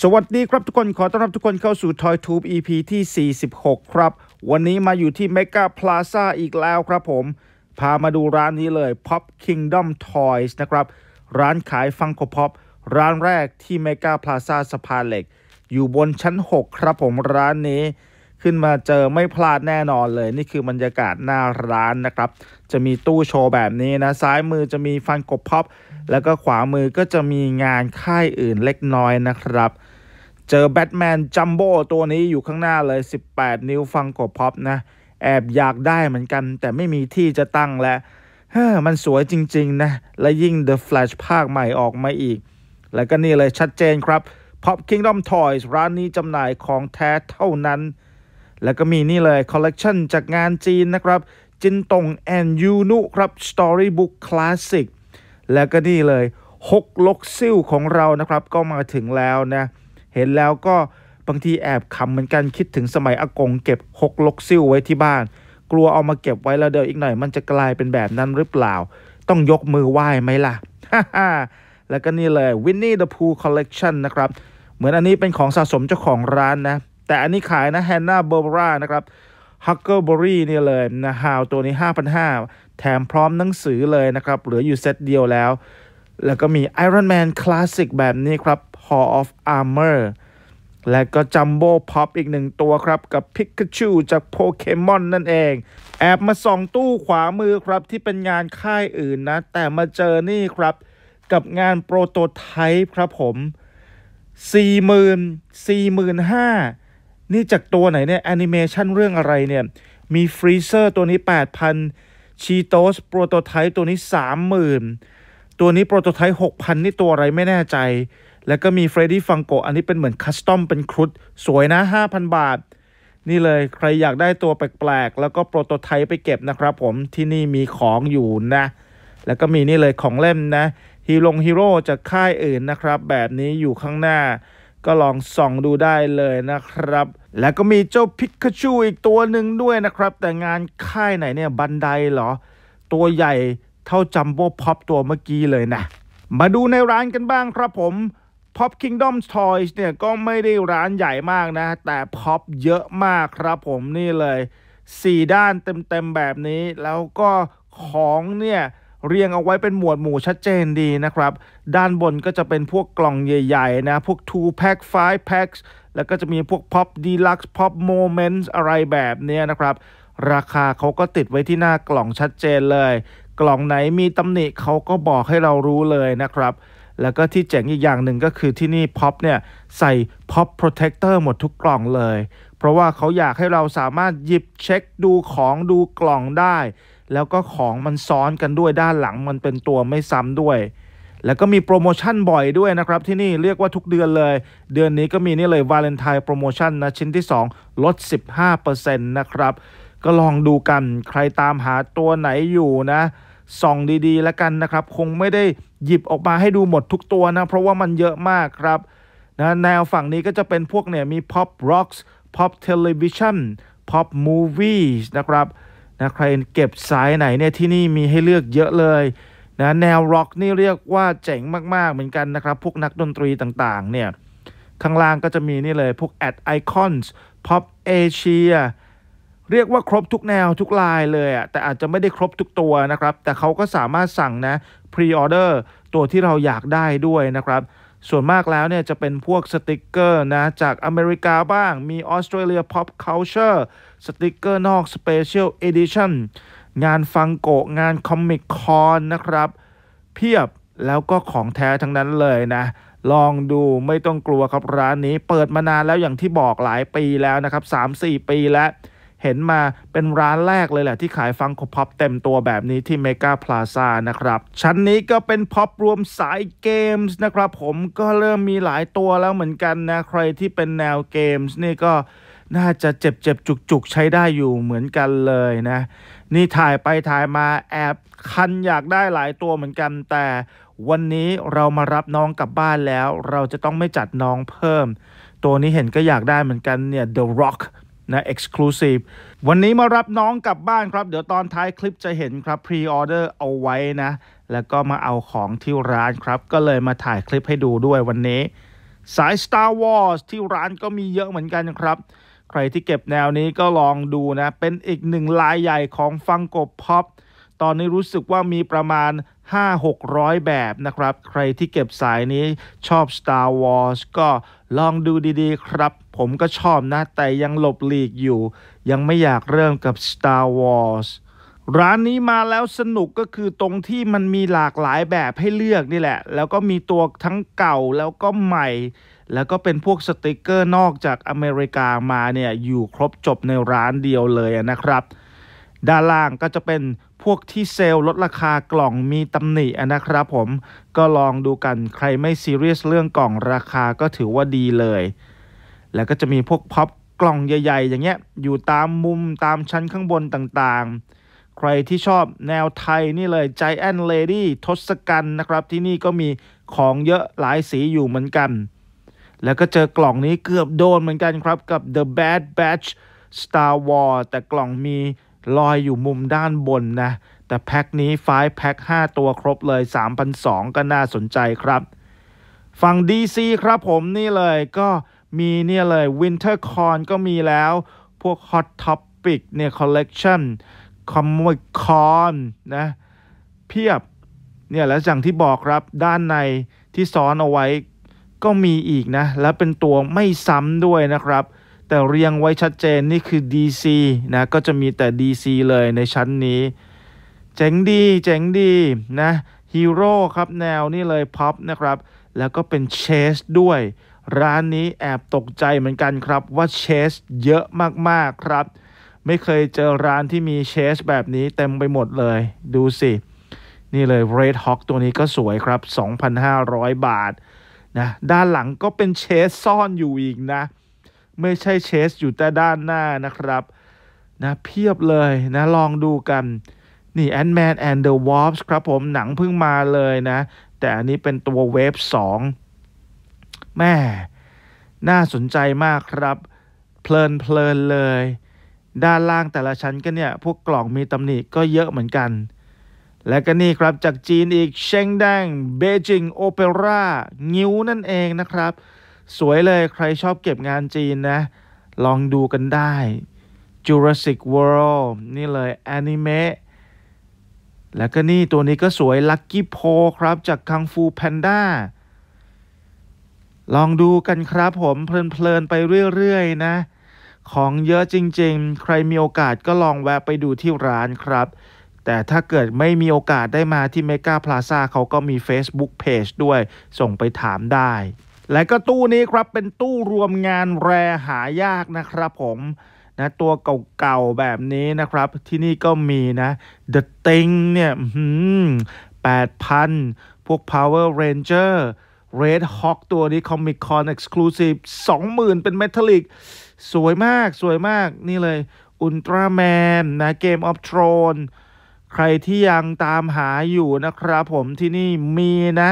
สวัสดีครับทุกคนขอต้อนรับทุกคนเข้าสู่ Toy Tube EP ที่ 46 ครับ วันนี้มาอยู่ที่ Mega Plaza อีกแล้วครับผม พามาดูร้านนี้เลย Pop Kingdom Toys นะครับ ร้านขายฟังโคพ็อปร้านแรกที่ Mega Plaza สะพานเหล็ก อยู่บนชั้น 6 ครับผมร้านนี้ ขึ้นมาเจอไม่พลาดแน่นอนเลยนี่คือบรรยากาศหน้าร้านนะครับ จะมีตู้โชว์แบบนี้นะซ้ายมือจะมีฟังโคพ็อปแล้วก็ขวามือก็จะมีงานค่ายอื่นเล็กน้อยนะครับ เจอแบทแมนจัมโบ้ตัวนี้อยู่ข้างหน้าเลย 18 นิ้วฟังกบพ็อปนะ แอบอยากได้เหมือนกัน แต่ไม่มีที่จะตั้งและมันสวยจริงๆนะและยิ่ง The Flash ภาคใหม่ออกมาอีก แล้วก็นี่เลยชัดเจนครับ Pop Kingdom Toys ร้านนี้จำหน่ายของแท้เท่านั้น แล้วก็มีนี่เลยคอลเลกชันจากงานจีนนะครับ จินตงแอนยูนุครับ Storybook Classic แล้วก็นี่เลยหกลกซิ่วของเรานะครับก็มาถึงแล้วนะเห็นแล้วก็บางทีแอบขำเหมือนกันคิดถึงสมัยอากงเก็บหกลกซิ่วไว้ที่บ้าน กลัวเอามาเก็บไว้แล้วเดี๋ยวอีกหน่อยมันจะกลายเป็นแบบนั้นหรือเปล่าต้องยกมือไหว้ไหมล่ะฮ่าแล้วก็นี่เลยวินนี่เดอะพูลคอลเลกชันนะครับเหมือนอันนี้เป็นของสะสมเจ้าของร้านนะแต่อันนี้ขายนะแฮนนาเบอร์บรานะครับฮักเกอร์เบอรี่นี่เลยนะฮาวตัวนี้ 5,500แถมพร้อมหนังสือเลยนะครับ เหลืออยู่เซตเดียวแล้ว แล้วก็มี Iron Man Classic แบบนี้ครับ Hall of Armor และก็จัมโบ p พ p ออีกหนึ่งตัวครับ กับพิกาชูจากโปเกมอนนั่นเอง แอบมาส่องตู้ขวามือครับ ที่เป็นงานค่ายอื่นนะ แต่มาเจอนี่ครับกับงานโปรโตไทป์ครับผม40,000 45,000 นี่จากตัวไหนเนี่ยแอนิเมชันเรื่องอะไรเนี่ย มีฟรีเซอร์ตัวนี้ 8,000ชีโตสโปรโตไทป์ตัวนี้ 30,000 ตัวนี้โปรโตไทป์6,000 นี่ตัวอะไรไม่แน่ใจ แล้วก็มีเฟรดดี้ฟังโกอันนี้เป็นเหมือนคัสตอมเป็นครุฑสวยนะ 5,000 บาท นี่เลยใครอยากได้ตัวแปลกๆ แล้วก็โปรโตไทป์ไปเก็บนะครับผมที่นี่มีของอยู่นะ แล้วก็มีนี่เลยของเล่นนะฮีโร่ฮีโร่จากค่ายอื่นนะครับแบบนี้อยู่ข้างหน้าก็ลองส่องดูได้เลยนะครับ แล้วก็มีเจ้าพิกาชูอีกตัวหนึ่งด้วยนะครับ แต่งานค่ายไหนเนี่ยบันไดเหรอ ตัวใหญ่เท่าจัมโบ้พ็อปตัวเมื่อกี้เลยนะ มาดูในร้านกันบ้างครับผม Pop Kingdom Toys เนี่ยก็ไม่ได้ร้านใหญ่มากนะ แต่็อปเยอะมากครับผมนี่เลย 4 ด้านเต็มๆแบบนี้แล้วก็ของเนี่ยเรียงเอาไว้เป็นหมวดหมู่ชัดเจนดีนะครับ ด้านบนก็จะเป็นพวกกล่องใหญ่ๆนะพวก two pack five packs แล้วก็จะมีพวก pop deluxe pop moments อะไรแบบนี้นะครับ ราคาเขาก็ติดไว้ที่หน้ากล่องชัดเจนเลย กล่องไหนมีตำหนิเขาก็บอกให้เรารู้เลยนะครับ แล้วก็ที่เจ๋งอีกอย่างหนึ่งก็คือที่นี่ pop เนี่ยใส่ pop protector หมดทุกกล่องเลย เพราะว่าเขาอยากให้เราสามารถหยิบเช็คดูของดูกล่องได้แล้วก็ของมันซ้อนกันด้วยด้านหลังมันเป็นตัวไม่ซ้ำด้วย แล้วก็มีโปรโมชั่นบ่อยด้วยนะครับที่นี่เรียกว่าทุกเดือนเลย เดือนนี้ก็มีนี่เลยวาเลนไทน์โปรโมชั่นนะชิ้นที่ 2ลด15%นะครับ ก็ลองดูกันใครตามหาตัวไหนอยู่นะส่องดีๆแล้วกันนะครับ คงไม่ได้หยิบออกมาให้ดูหมดทุกตัวนะ เพราะว่ามันเยอะมากครับนะแนวฝั่งนี้ก็จะเป็นพวกเนี่ยมี Pop Rocks Pop Television Pop Movies นะครับนะใครเก็บสายไหนเนี่ยที่นี่มีให้เลือกเยอะเลยนะแนวร็อกนี่เรียกว่าเจ๋งมากๆเหมือนกันนะครับ พวกนักดนตรีต่างๆ เนี่ยข้างล่างก็จะมีนี่เลย พวก Ad Icons Pop Asia เรียกว่าครบทุกแนวทุกลายเลยอะแต่อาจจะไม่ได้ครบทุกตัวนะครับ แต่เขาก็สามารถสั่งนะพรีออเดอร์ตัวที่เราอยากได้ด้วยนะครับส่วนมากแล้วเนี่ยจะเป็นพวกสติกเกอร์นะจากอเมริกาบ้างมีออสเตรเลียพ pop culture สติกเกอร์นอกสปเชียลเอดิชั่นงานฟังโกงานคอมิกคอนนะครับ เพียบแล้วก็ของแท้ทั้งนั้นเลยนะ ลองดูไม่ต้องกลัวครับร้านนี้เปิดมานานแล้วอย่างที่บอกหลายปีแล้วนะครับ 3-4 ปีแล้วเห็นมาเป็นร้านแรกเลยแหละที่ขายฟังโคพับเต็มตัวแบบนี้ที่เมกาพลาซ่านะครับชั้นนี้ก็เป็นพ็อปรวมสายเกมส์นะครับผมก็เริ่มมีหลายตัวแล้วเหมือนกันนะใครที่เป็นแนวเกมส์นี่ก็น่าจะเจ็บเจ็บจุกจุกใช้ได้อยู่เหมือนกันเลยนะนี่ถ่ายไปถ่ายมาแอบคันอยากได้หลายตัวเหมือนกัน แต่วันนี้เรามารับน้องกลับบ้านแล้ว เราจะต้องไม่จัดน้องเพิ่ม ตัวนี้เห็นก็อยากได้เหมือนกันเนี่ย The Rock นะเอ็กซ์คลูซีฟวันนี้มารับน้องกลับบ้านครับ เดี๋ยวตอนท้ายคลิปจะเห็นครับ พรีออเดอร์เอาไว้นะ แล้วก็มาเอาของที่ร้านครับ ก็เลยมาถ่ายคลิปให้ดูด้วยวันนี้สาย Star Wars ที่ร้านก็มีเยอะเหมือนกันครับ ใครที่เก็บแนวนี้ก็ลองดูนะ เป็นอีกหนึ่งลายใหญ่ของฟังกบพ็อปตอนนี้รู้สึกว่ามีประมาณ5-600 แบบนะครับ ใครที่เก็บสายนี้ชอบ Star Wars ก็ลองดูดีๆครับ ผมก็ชอบนะ แต่ยังหลบหลีกอยู่ ยังไม่อยากเริ่มกับ Star Wars ร้านนี้มาแล้วสนุกก็คือตรงที่มันมีหลากหลายแบบให้เลือกนี่แหละ แล้วก็มีตัวทั้งเก่าแล้วก็ใหม่ แล้วก็เป็นพวกสติกเกอร์นอกจากอเมริกามาเนี่ย อยู่ครบจบในร้านเดียวเลยนะครับด้านล่างก็จะเป็นพวกที่เซลล์ลดราคากล่องมีตำหนินะครับผมก็ลองดูกันใครไม่ซีเรียสเรื่องกล่องราคาก็ถือว่าดีเลย แล้วก็จะมีพวกพับกล่องใหญ่ๆอย่างเงี้ย อยู่ตามมุมตามชั้นข้างบนต่างๆ ใครที่ชอบแนวไทยนี่เลย Giant Lady ทศกัณฐ์นะครับที่นี่ก็มีของเยอะหลายสีอยู่เหมือนกัน แล้วก็เจอกล่องนี้เกือบโดนเหมือนกันครับกับ The Bad Batch Star Wars แต่กล่องมีลอยอยู่มุมด้านบนนะ แต่แพ็คนี้ไฟแพ็ค5ตัวครบเลย3,002ก็น่าสนใจครับฝั่ง DC ครับผมนี่เลยก็มีเนี่ยเลย Winter Con ก็มีแล้วพวก Hot Topic เนี่ย Collection Comic Con นะ เพียบเนี่ยแล้วอย่างที่บอกครับด้านในที่ซ้อนเอาไว้ก็มีอีกนะ และเป็นตัวไม่ซ้ำด้วยนะครับแต่เรียงไว้ชัดเจนนี่คือ DC นะ ก็จะมีแต่ DC เลยในชั้นนี้ เจ๋งดี เจ๋งดีนะฮีโร่ครับแนวนี่เลยพับนะครับ แล้วก็เป็นเชสด้วย ร้านนี้แอบตกใจเหมือนกันครับว่าเชสเยอะมาก ๆ ครับ ไม่เคยเจอร้านที่มีเชสแบบนี้เต็มไปหมดเลย ดูสิ นี่เลย Red Hawk ตัวนี้ก็สวยครับ 2,500 บาท นะ ด้านหลังก็เป็นเชสซ่อนอยู่อีกนะไม่ใช่เชสอยู่แต่ด้านหน้านะครับ นะเพียบเลยนะลองดูกัน นี่แอนแมนแอนเดอะวอล์ฟครับผมหนังเพิ่งมาเลยนะ แต่อันนี้เป็นตัวเวฟสองแม่น่าสนใจมากครับ เพลินเพลินเลย ด้านล่างแต่ละชั้นก็เนี่ยพวกกล่องมีตำหนิก็เยอะเหมือนกัน และก็นี่ครับจากจีนอีกเชงดดงเบจิงโอเปร่างิ้วนั่นเองนะครับสวยเลยใครชอบเก็บงานจีนนะ ลองดูกันได้ Jurassic World นี่เลยแอนิเมะแล้วก็นี่ตัวนี้ก็สวย Lucky Po ครับจาก Kung Fu Panda ลองดูกันครับผมเพลินๆ ไปเรื่อยๆ นะ ของเยอะจริงๆ ใครมีโอกาสก็ลองแวะไปดูที่ร้านครับ แต่ถ้าเกิดไม่มีโอกาสได้มาที่เมกาพลาซ่าเขาก็มี Facebook Page ด้วย ส่งไปถามได้และก็ตู้นี้ครับเป็นตู้รวมงานแรหายากนะครับผมนะ ตัวเก่าๆ แบบนี้นะครับ ที่นี่ก็มีนะ The Thing เนี่ยแปดพันพวก Power Ranger Red Hawk ตัวนี้ Comic Con Exclusive 20,000 เป็น Metallic สวยมากสวยมาก นี่เลย Ultraman นะ Game of Thrones ใครที่ยังตามหาอยู่นะครับผมที่นี่มีนะ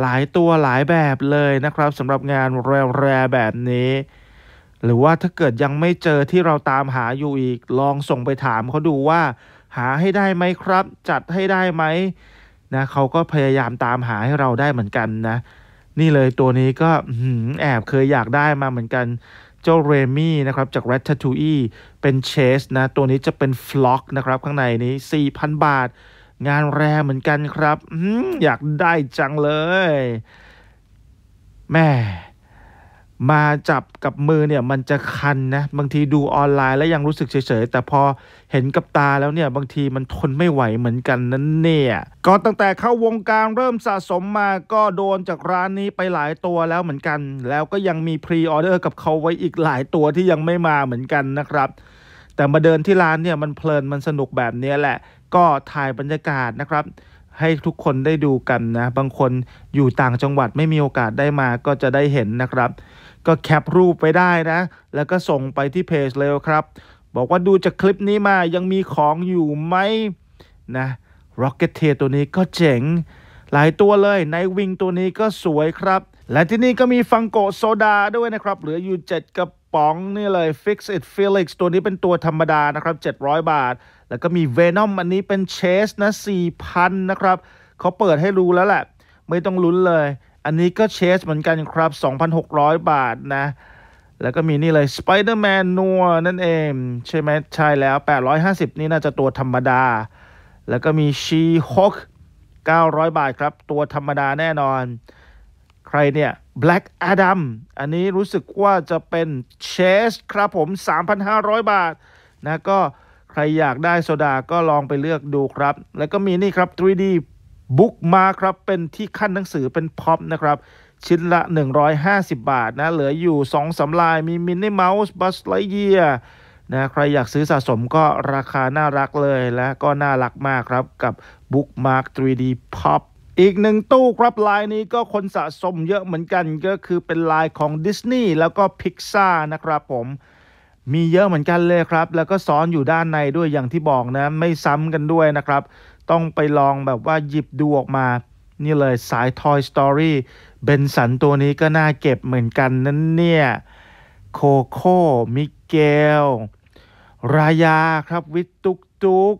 หลายตัวหลายแบบเลยนะครับสำหรับงานแรแรแบบนี้ หรือว่าถ้าเกิดยังไม่เจอที่เราตามหาอยู่อีกลองส่งไปถามเขาดูว่า หาให้ได้ไหมครับ จัดให้ได้ไหมนะเขาก็พยายามตามหาให้เราได้เหมือนกันนะ นี่เลยตัวนี้ก็แอบเคยอยากได้มาเหมือนกันเจ้าเรมี่นะครับจาก r a t ต t o u i l l e เป็นเชสนะ ตัวนี้จะเป็นฟล็อกนะครับข้างในนี้ 4,000 บาทงานแรเหมือนกันครับ อยากได้จังเลย แม่ มาจับกับมือเนี่ยมันจะคันนะ บางทีดูออนไลน์แล้วยังรู้สึกเฉยๆแต่พอเห็นกับตาแล้วเนี่ย บางทีมันทนไม่ไหวเหมือนกันนั่นเนี่ย ก็ตั้งแต่เข้าวงการเริ่มสะสมมาก็โดนจากร้านนี้ไปหลายตัวแล้วเหมือนกัน แล้วก็ยังมีพรีออเดอร์กับเขาไว้อีกหลายตัวที่ยังไม่มาเหมือนกันนะครับ แต่มาเดินที่ร้านเนี่ยมันเพลินมันสนุกแบบนี้แหละก็ถ่ายบรรยากาศนะครับ ให้ทุกคนได้ดูกันนะ บางคนอยู่ต่างจังหวัดไม่มีโอกาสได้มาก็จะได้เห็นนะครับ ก็แคปรูปไปได้นะ แล้วก็ส่งไปที่เพจเลยครับ บอกว่าดูจากคลิปนี้มายังมีของอยู่ไหมนะ Rocketeer ตัวนี้ก็เจ๋ง หลายตัวเลยในวิงตัวนี้ก็สวยครับ และที่นี่ก็มีฟังโกโซดาด้วยนะครับเหลืออยู่7กระป๋องนี่เลย Fix It Felix ตัวนี้เป็นตัวธรรมดานะครับ700 บาท แล้วก็มี Venom อันนี้เป็นเชสนะ4,000นะครับเขาเปิดให้รู้แล้วแหละ ไม่ต้องลุ้นเลย อันนี้ก็เชสเหมือนกันครับ2,600 บาทนะแล้วก็มีนี่เลย Spider-Man นัวนั่นเอง ใช่ไหมใช่แล้ว 850 นี่น่าจะตัวธรรมดา แล้วก็มี She-Hulk 900 บาทครับ ตัวธรรมดาแน่นอนใครเนี่ย Black Adam อันนี้รู้สึกว่าจะเป็นเชสครับผม 3,500 บาทนะก็ใครอยากได้โซดาก็ลองไปเลือกดูครับ แล้วก็มีนี่ครับ 3D บุ๊กมาครับเป็นที่ขั้นหนังสือเป็นพ็อปนะครับ ชิ้นละ 150 บาทนะเหลืออยู่ 2สำลายมีมินิเมาส์บัสไลเยียนะใครอยากซื้อสะสมก็ราคาน่ารักเลยและก็น่ารักมากครับ กับบุกมาร์ก 3D พ็อปอีกหนึ่งตู้ครับลายนี้ก็คนสะสมเยอะเหมือนกันก็คือเป็นลายของดิสนีย์แล้วก็พิกซ่านะครับผมมีเยอะเหมือนกันเลยครับ แล้วก็ซ้อนอยู่ด้านในด้วยอย่างที่บอกนะไม่ซ้ำกันด้วยนะครับ ต้องไปลองแบบว่าหยิบดูออกมานี่เลยสาย Toy Story เบนสันตัวนี้ก็น่าเก็บเหมือนกันนั่นเนี่ยโคโค่มิเกลรายาครับวิตตุกตุก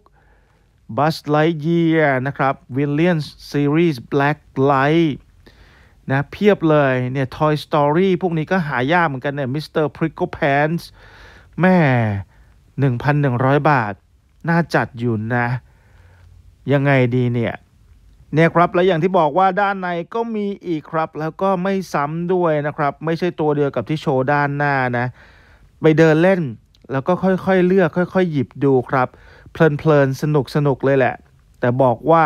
บัสไลท์เยียนะครับวิลเลียนซีรีส์แบล็กไลท์นะเพียบเลย เนี่ยทอยสตอรี่พวกนี้ก็หายากเหมือนกันเนี่ย Mr. Prickle p a ก t s แม่ 1,100 บาทน่าจัดอยู่นะ ยังไงดีเนี่ยเนี่ยครับและอย่างที่บอกว่าด้านในก็มีอีกครับแล้วก็ไม่ซ้ำด้วยนะครับ ไม่ใช่ตัวเดียวกับที่โชว์ด้านหน้านะไปเดินเล่นแล้วก็ค่อยๆ เลือกค่อยๆ หยิบดูครับเพลินๆ สนุกสนุกเลยแหละ แต่บอกว่า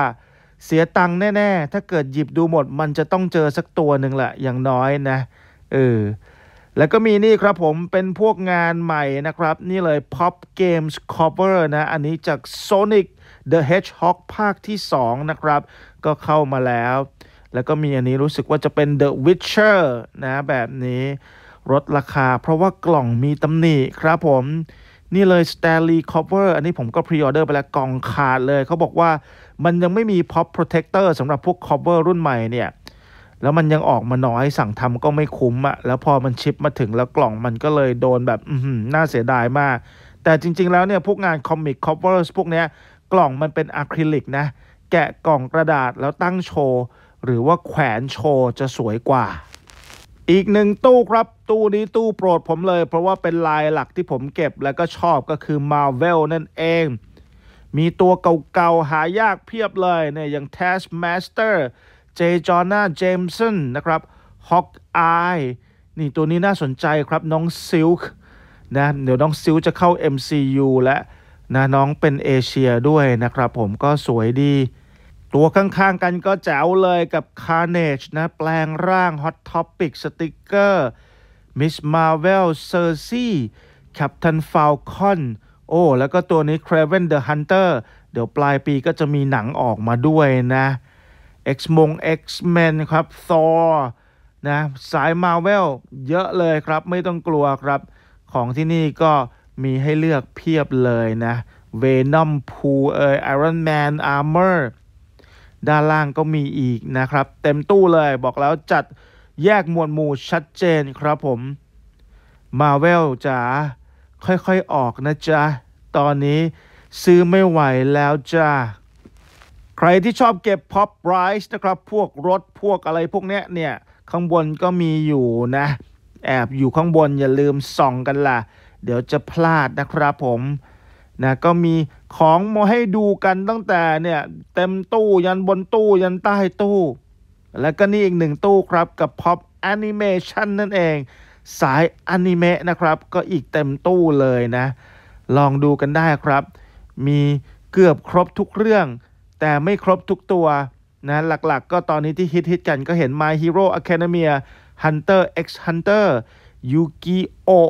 เสียตังค์แน่ๆ ถ้าเกิดหยิบดูหมดมันจะต้องเจอสักตัวหนึ่งแหละ อย่างน้อยนะ เออ แล้วก็มีนี่ครับผมเป็นพวกงานใหม่นะครับ นี่เลย Pop Games Cover นะ อันนี้จาก Sonic the Hedgehog ภาคที่ 2 นะครับ ก็เข้ามาแล้ว แล้วก็มีอันนี้รู้สึกว่าจะเป็น The Witcher นะ แบบนี้ลดราคา เพราะว่ากล่องมีตำหนิครับผมนี่เลย Stanley Cover อันนี้ผมก็พรีออเดอร์ไปแล้วกองขาดเลย เขาบอกว่ามันยังไม่มี Pop Protector สำหรับพวก Cover รุ่นใหม่เนี่ย แล้วมันยังออกมาน้อย สั่งทำก็ไม่คุ้มอะแล้วพอมันชิปมาถึงแล้วกล่องมันก็เลยโดนแบบน่าเสียดายมาก แต่จริงๆ แล้วเนี่ยพวกงานคอมิกเวอร์พวกเนี้ยกล่องมันเป็นอะคริลิกนะแกะกล่องกระดาษแล้วตั้งโชว์ หรือว่าแขวนโชว์จะสวยกว่าอีกหนึ่งตู้ครับตู้นี้ตู้โปรดผมเลย เพราะว่าเป็นลายหลักที่ผมเก็บและก็ชอบก็คือ Marvel นั่นเอง มีตัวเก่าๆ หายากเพียบเลยเนี่ยอย่าง Taskmaster เจจอน่าเจมสันนะครับฮอ k อายนี่ตัวนี้น่าสนใจครับน้องซิลค์นะเดี๋ยวน้องซิลจะเข้า MCU และนะน้องเป็นเอเชียด้วยนะครับผมก็สวยดีตัวข้างๆกันก็แจ๋วเลยกับ Carnage นะแปลงร่าง Hot Topic สติกเกอร์ Miss Marvel Cersei Captain Falcon โอ้ แล้วก็ตัวนี้ Craven the Hunter เดี๋ยวปลายปีก็จะมีหนังออกมาด้วยนะ X มง X-Men ครับ Thor นะสาย Marvel เยอะเลยครับไม่ต้องกลัวครับ ของที่นี่ก็มีให้เลือกเพียบเลยนะ Venom พูเอ่ย Iron Man Armor ด้านล่างก็มีอีกนะครับเต็มตู้เลยบอกแล้วจัดแยกหมวดหมู่ชัดเจนครับผม มาเวลจ๋าค่อยๆออกนะจ๊ะ ตอนนี้ซื้อไม่ไหวแล้วจ้าใครที่ชอบเก็บพ็อปไรส์นะครับ พวกรถพวกอะไรพวกเนี้ยเนี่ยข้างบนก็มีอยู่นะ แอบอยู่ข้างบนอย่าลืมส่องกันล่ะ เดี๋ยวจะพลาดนะครับผมนะก็มีของมาให้ดูกันตั้งแต่เนี่ย เต็มตู้ยันบนตู้ยันใต้ตู้ และก็นี่อีกหนึ่งตู้ครับกับ Pop Animation นั่นเอง สายอนิเมะนะครับ ก็อีกเต็มตู้เลยนะ ลองดูกันได้ครับ มีเกือบครบทุกเรื่อง แต่ไม่ครบทุกตัวนะหลักๆกก็ตอนนี้ที่ฮิตฮิตกันก็เห็น My Hero Academia Hunter x Hunter Yu-Gi-Oh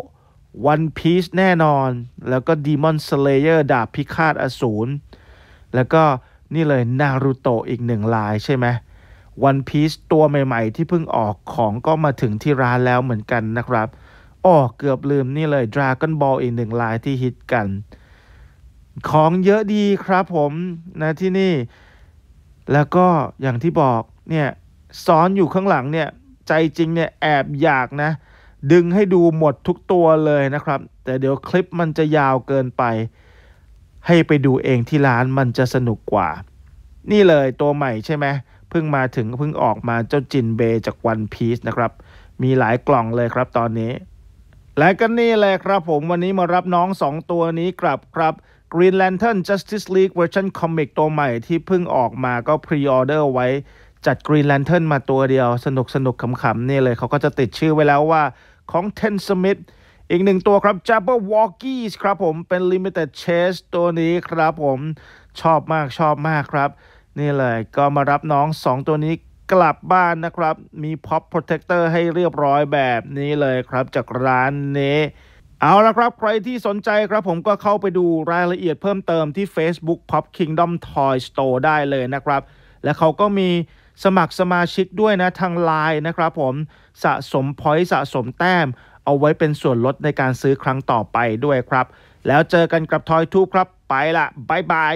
วันพีชแน่นอนแล้วก็ดีมอนสเลเยอร์ดาบ พิฆาตอสูรแล้วก็นี่เลยนารูโตะอีกหนึ่งลายใช่ไหมวันพีชตัวใหม่ ๆ ที่เพิ่งออกของก็มาถึงที่ร้านแล้วเหมือนกันนะครับอ๋อเกือบลืมนี่เลยดราก้อนบอลอีกหนึ่งลายที่ฮิตกัน ของเยอะดีครับผมนะที่นี่ แล้วก็อย่างที่บอกเนี่ยซ้อนอยู่ข้างหลังเนี่ย ใจจริงเนี่ยแอบอยากนะดึงให้ดูหมดทุกตัวเลยนะครับ แต่เดี๋ยวคลิปมันจะยาวเกินไป ให้ไปดูเองที่ร้านมันจะสนุกกว่า นี่เลยตัวใหม่ใช่ไหมเพิ่งมาถึงเพิ่งออกมาเจ้าจินเบจากวันพีซนะครับ มีหลายกล่องเลยครับตอนนี้ และก็นี่เลยครับผมวันนี้มารับน้อง 2 ตัวนี้กลับครับ Green Lantern Justice League Version Comic ตัวใหม่ที่เพิ่งออกมาก็พรีออเดอร์ไว้ จัด Green Lantern มาตัวเดียวสนุกสนุกขำๆนี่เลยเขาก็จะติดชื่อไว้แล้วว่าของเทนสมิธอีกหนึ่งตัวครับจ a b b e r w วอลกี้ครับผมเป็นลิมิเต็ดเชสตัวนี้ครับผมชอบมากชอบมากครับ นี่เลยก็มารับน้อง 2 ตัวนี้กลับบ้านนะครับ มีพ o p p โปรเท t เตอร์ให้เรียบร้อยแบบนี้เลยครับจากร้านนี้ เอาละครับใครที่สนใจครับผมก็เข้าไปดูรายละเอียดเพิ่มเติมที่ Facebook Pop Kingdom Toy Store ได้เลยนะครับ และเขาก็มีสมัครสมาชิกด้วยนะทางไลน์นะครับผมสะสมพอยต์สะสมแต้มเอาไว้เป็นส่วนลดในการซื้อครั้งต่อไปด้วยครับ แล้วเจอกันกับทอยทูครับไปละบายบาย